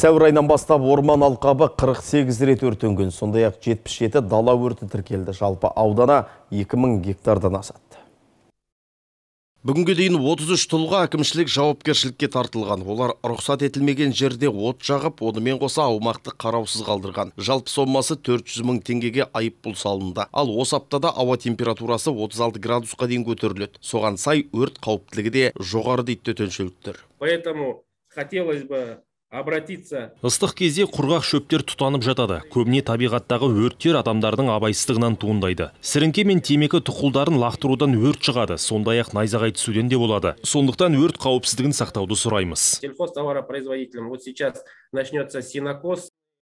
Сәуір айнан бастап орман алқабы 48 рет өртенген, сондай ақ 77 дала өрті тіркелді. Жалпы аудана 2000 гектардан асады. Бүгінгі дейін 33 тұлға әкімшілік жауапкершілікке тартылған. Олар рұқсат етілмеген жерде от жағып, онымен қоса аумақты қараусыз қалдырған. Жалпы соммасы 400 тенгеге теңгеге айыппұл салынды. Ал осы аптада ауа температурасы 36 градусқа дейін көтеріледі. Соған сай өрт қауіптілігі де жоғары дейді төтеншеліктер. Поэтому хотелось бы обратиться ыстық кезде құрғақ шөптер тұтанып жатады көбіне табиғаттағы өрттер адамдардың абайсыздығынан туындайды сіріңке мен темекі тұқылдарын лақтырудан өрт шығады сондай ақ найзағай түсуден де болады сондықтан өрт қауіпсіздігін сақтауды сұраймыз сельхозтоваропроизводителям вот сейчас начнется синокос